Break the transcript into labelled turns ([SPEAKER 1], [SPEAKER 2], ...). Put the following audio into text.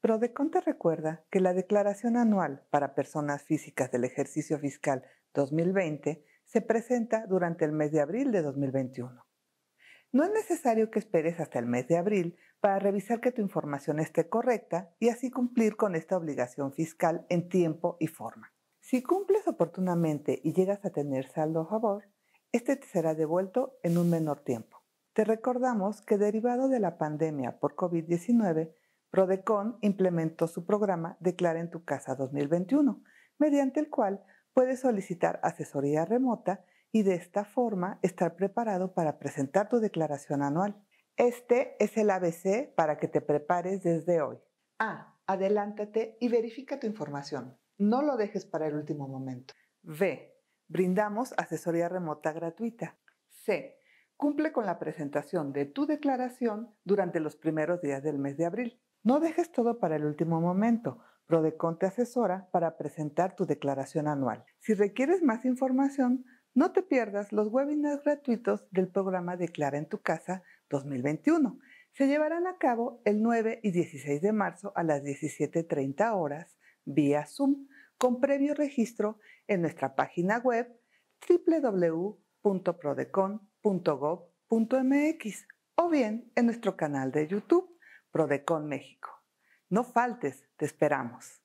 [SPEAKER 1] Prodecon te recuerda que la declaración anual para personas físicas del ejercicio fiscal 2020 se presenta durante el mes de abril de 2021. No es necesario que esperes hasta el mes de abril para revisar que tu información esté correcta y así cumplir con esta obligación fiscal en tiempo y forma. Si cumples oportunamente y llegas a tener saldo a favor, este te será devuelto en un menor tiempo. Te recordamos que derivado de la pandemia por COVID-19, Prodecon implementó su programa Declara en tu casa 2021, mediante el cual puedes solicitar asesoría remota y de esta forma estar preparado para presentar tu declaración anual. Este es el ABC para que te prepares desde hoy. A. Adelántate y verifica tu información. No lo dejes para el último momento. B. Brindamos asesoría remota gratuita. C. Cumple con la presentación de tu declaración durante los primeros días del mes de abril. No dejes todo para el último momento. Prodecon te asesora para presentar tu declaración anual. Si requieres más información, no te pierdas los webinars gratuitos del programa Declara en tu casa 2021. Se llevarán a cabo el 9 y 16 de marzo a las 17.30 horas vía Zoom con previo registro en nuestra página web www.prodecon.gov.mx o bien en nuestro canal de YouTube. Prodecon México. No faltes, te esperamos.